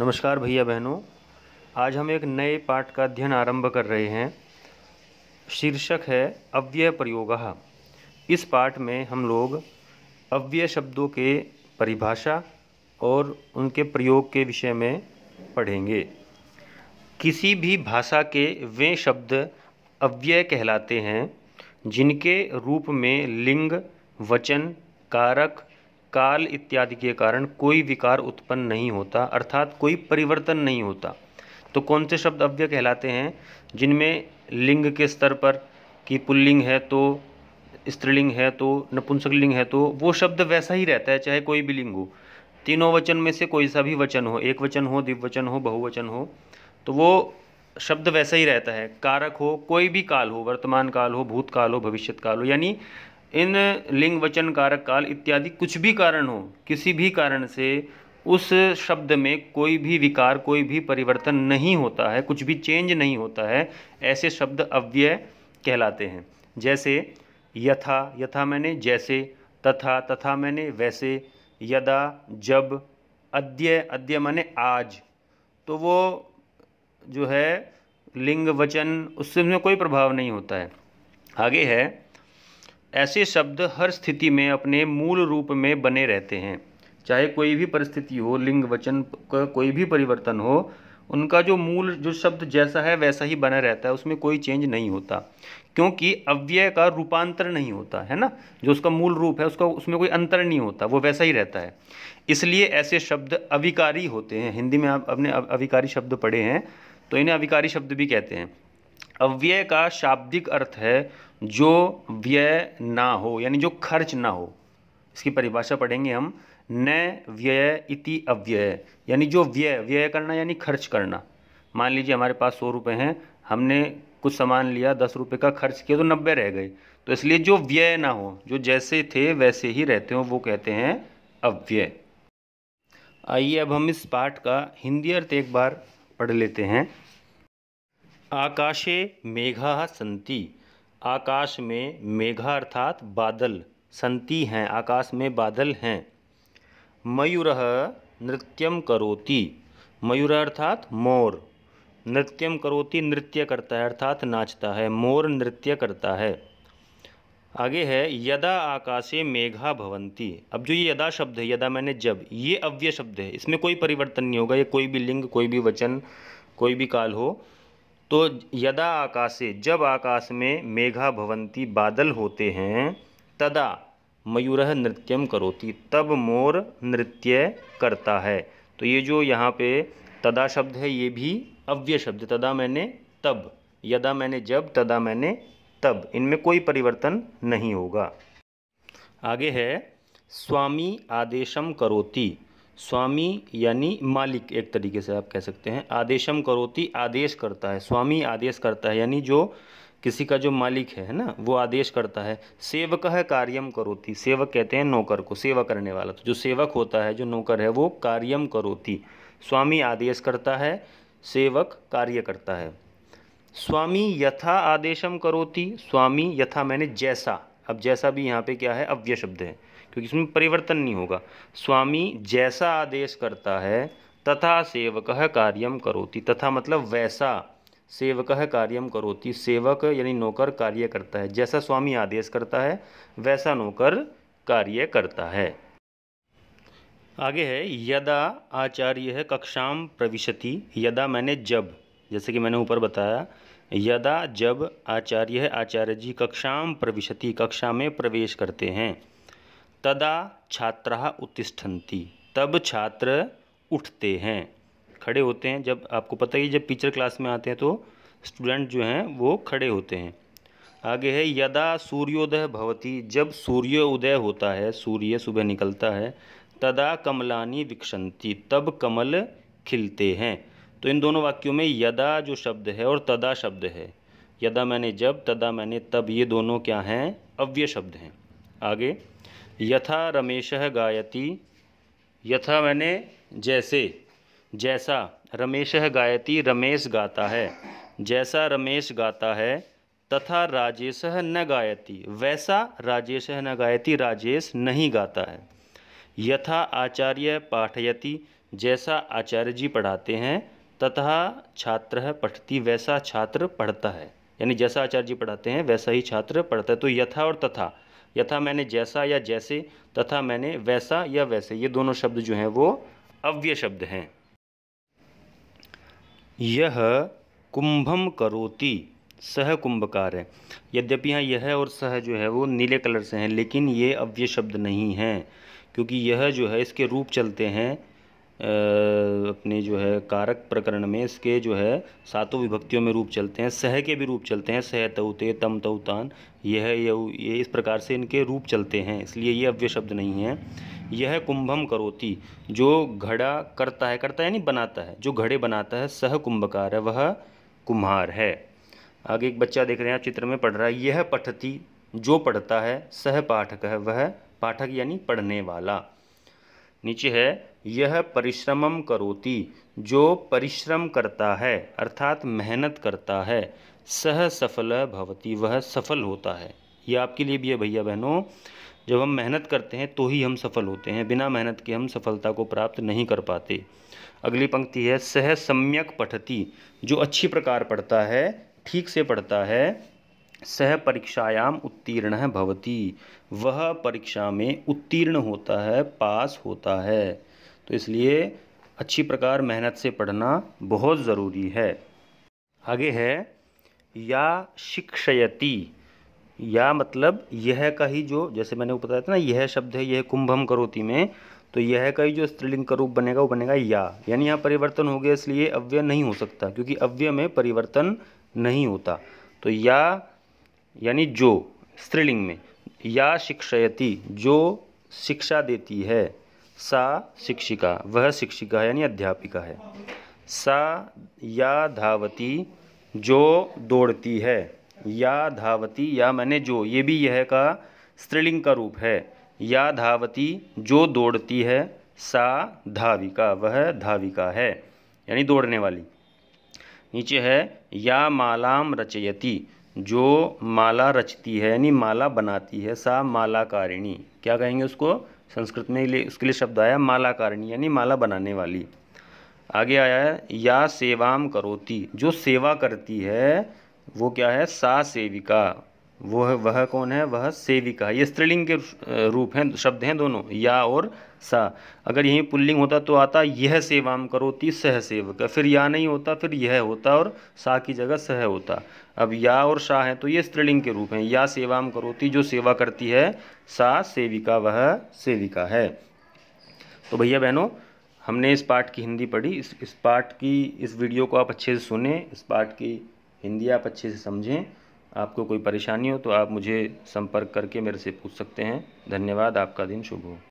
नमस्कार भैया बहनों आज हम एक नए पाठ का अध्ययन आरंभ कर रहे हैं शीर्षक है अव्यय प्रयोग इस पाठ में हम लोग अव्यय शब्दों के परिभाषा और उनके प्रयोग के विषय में पढ़ेंगे किसी भी भाषा के वे शब्द अव्यय कहलाते हैं जिनके रूप में लिंग वचन कारक काल इत्यादि के कारण कोई विकार उत्पन्न नहीं होता अर्थात कोई परिवर्तन नहीं होता तो कौन से शब्द अव्यय कहलाते हैं जिनमें लिंग के स्तर पर कि पुल्लिंग है तो स्त्रीलिंग है तो नपुंसकलिंग है तो वो शब्द वैसा ही रहता है चाहे कोई भी लिंग हो तीनों वचन में से कोई सा भी वचन हो एक वचन हो दिव्यवचन हो बहुवचन हो तो वो शब्द वैसा ही रहता है कारक हो कोई भी काल हो वर्तमान काल हो भूतकाल हो भविष्यत काल हो यानी इन लिंग वचन कारक काल इत्यादि कुछ भी कारण हो किसी भी कारण से उस शब्द में कोई भी विकार कोई भी परिवर्तन नहीं होता है कुछ भी चेंज नहीं होता है ऐसे शब्द अव्यय कहलाते हैं जैसे यथा यथा मैंने जैसे तथा तथा मैंने वैसे यदा जब अद्य अद्य मैंने आज तो वो जो है लिंग वचन उससे उसमें कोई प्रभाव नहीं होता है आगे है ऐसे शब्द हर स्थिति में अपने मूल रूप में बने रहते हैं चाहे कोई भी परिस्थिति हो लिंग वचन का कोई भी परिवर्तन हो उनका जो मूल जो शब्द जैसा है वैसा ही बना रहता है उसमें कोई चेंज नहीं होता क्योंकि अव्यय का रूपांतर नहीं होता है ना जो उसका मूल रूप है उसका उसमें कोई अंतर नहीं होता वो वैसा ही रहता है इसलिए ऐसे शब्द अविकारी होते हैं हिंदी में आप अपने अविकारी शब्द पढ़े हैं तो इन्हें अविकारी शब्द भी कहते हैं अव्यय का शाब्दिक अर्थ है जो व्यय ना हो यानी जो खर्च ना हो इसकी परिभाषा पढ़ेंगे हम न व्यय इति अव्यय यानी जो व्यय व्यय करना यानी खर्च करना मान लीजिए हमारे पास सौ रुपये हैं हमने कुछ सामान लिया दस रुपये का खर्च किया तो नब्बे रह गए तो इसलिए जो व्यय ना हो जो जैसे थे वैसे ही रहते हो वो कहते हैं अव्यय आइए अब हम इस पाठ का हिंदी अर्थ एक बार पढ़ लेते हैं आकाशे मेघा संति आकाश में मेघा अर्थात बादल संति हैं आकाश में बादल हैं मयूर नृत्यम करोति मयूर अर्थात मोर नृत्यम करोति नृत्य करता है अर्थात नाचता है मोर नृत्य करता है आगे है यदा आकाशे मेघा भवंती अब जो ये यदा शब्द है यदा मैंने जब ये अव्यय शब्द है इसमें कोई परिवर्तन नहीं होगा ये कोई भी लिंग कोई भी वचन कोई भी काल हो तो यदा आकाशे जब आकाश में मेघा भवंती बादल होते हैं तदा मयूर नृत्यम करोती तब मोर नृत्य करता है तो ये जो यहाँ पे तदा शब्द है ये भी अव्य शब्द तदा मैंने तब यदा मैंने जब तदा मैंने तब इनमें कोई परिवर्तन नहीं होगा आगे है स्वामी आदेशम करोती स्वामी यानी मालिक एक तरीके से आप कह सकते हैं आदेशम करोति आदेश करता है स्वामी आदेश करता है यानी जो किसी का जो मालिक है ना वो आदेश करता है सेवक है कार्यम करोति सेवक कहते हैं नौकर को सेवा करने वाला तो जो सेवक होता है जो नौकर है वो कार्यम करोति स्वामी आदेश करता है सेवक कार्य करता है स्वामी यथा आदेशम करोति स्वामी यथा मैंने जैसा अब जैसा भी यहाँ पे क्या है अव्य शब्द है क्योंकि इसमें परिवर्तन नहीं होगा स्वामी जैसा आदेश करता है तथा सेवक कार्यम करोति तथा मतलब वैसा सेवक कार्यम करोति सेवक यानी नौकर कार्य करता है जैसा स्वामी आदेश करता है वैसा नौकर कार्य करता है आगे है यदा आचार्य कक्षाम प्रविशति यदा मैंने जब जैसे कि मैंने ऊपर बताया यदा जब आचार्य आचार्य जी कक्षाम प्रविशति कक्षा में प्रवेश करते हैं तदा छात्रा उत्तिष्ठन्ति तब छात्र उठते हैं खड़े होते हैं जब आपको पता ही जब टीचर क्लास में आते हैं तो स्टूडेंट जो हैं वो खड़े होते हैं आगे है यदा सूर्योदय भवती जब सूर्योदय होता है सूर्य सुबह निकलता है तदा कमलानी विक्षंती तब कमल खिलते हैं तो इन दोनों वाक्यों में यदा जो शब्द है और तदा शब्द है यदा मैंने जब तदा मैंने तब ये दोनों क्या हैं अव्यय शब्द हैं आगे यथा रमेशः गायति यथा मैंने जैसे जैसा रमेशः गायति रमेश गाता है जैसा रमेश गाता है तथा राजेश न गायति वैसा राजेश न गायति राजेश नहीं गाता है यथा आचार्य पाठयति जैसा आचार्य जी पढ़ाते हैं तथा छात्र पठती वैसा छात्र पढ़ता है यानी जैसा आचार्य जी पढ़ाते हैं वैसा ही छात्र पढ़ता है तो यथा और तथा यथा मैंने जैसा या जैसे तथा मैंने वैसा या वैसे ये दोनों शब्द जो हैं वो अव्य शब्द हैं यह कुंभम करोति सह कुंभकार है यद्यपि यहाँ यह और सह जो है वो नीले कलर से हैं लेकिन ये अव्य शब्द नहीं हैं क्योंकि यह जो है इसके रूप चलते हैं अपने जो है कारक प्रकरण में इसके जो है सातों विभक्तियों में रूप चलते हैं सह के भी रूप चलते हैं सह तऊ तम तऊ तान यह ये इस प्रकार से इनके रूप चलते हैं इसलिए ये अव्य शब्द नहीं है यह कुंभम करोती जो घड़ा करता है करता है यानी बनाता है जो घड़े बनाता है सह कुंभकार है वह कुम्हार है आगे एक बच्चा देख रहे हैं आप चित्र में पढ़ रहा है यह पठती जो पढ़ता है सह पाठक है वह पाठक यानी पढ़ने वाला नीचे है यह परिश्रमम करोति जो परिश्रम करता है अर्थात मेहनत करता है सह सफल भवती वह सफल होता है ये आपके लिए भी है भैया बहनों जब हम मेहनत करते हैं तो ही हम सफल होते हैं बिना मेहनत के हम सफलता को प्राप्त नहीं कर पाते अगली पंक्ति है सह सम्यक पठती जो अच्छी प्रकार पढ़ता है ठीक से पढ़ता है सह परीक्षायाम उत्तीर्ण भवती वह परीक्षा में उत्तीर्ण होता है पास होता है तो इसलिए अच्छी प्रकार मेहनत से पढ़ना बहुत ज़रूरी है आगे है या शिक्षयति या मतलब यह का ही जो जैसे मैंने वो बताया था ना यह शब्द है यह कुंभम करोति में तो यह का ही जो स्त्रीलिंग का रूप बनेगा वो बनेगा या यानी यहाँ परिवर्तन हो गया इसलिए अव्यय नहीं हो सकता क्योंकि अव्यय में परिवर्तन नहीं होता तो या यानी जो स्त्रीलिंग में या शिक्षयति जो शिक्षा देती है सा शिक्षिका वह शिक्षिका यानी अध्यापिका है सा या धावती जो दौड़ती है या धावती या मैंने जो ये भी यह का स्त्रीलिंग का रूप है या धावती जो दौड़ती है सा धाविका वह धाविका है यानी दौड़ने वाली नीचे है या मालाम रचयती जो माला रचती है यानी माला बनाती है सा मालाकारिणी क्या कहेंगे उसको संस्कृत में लिए उसके लिए शब्द आया मालाकारिणी यानी माला बनाने वाली आगे आया है या सेवाम करोती जो सेवा करती है वो क्या है सा सेविका वो है वह कौन है वह सेविका ये स्त्रीलिंग के रूप हैं शब्द हैं दोनों या और सा अगर यहीं पुल्लिंग होता तो आता यह सेवाम करोती सह सेविका फिर या नहीं होता फिर यह होता और सा की जगह सह होता अब या और सा है तो ये स्त्रीलिंग के रूप हैं या सेवाम करोती जो सेवा करती है सा सेविका वह सेविका है तो भैया बहनों हमने इस पाठ की हिंदी पढ़ी इस इस पाठ की इस वीडियो को आप अच्छे से सुने इस पाठ की हिंदी आप अच्छे से समझें आपको कोई परेशानी हो तो आप मुझे संपर्क करके मेरे से पूछ सकते हैं धन्यवाद आपका दिन शुभ हो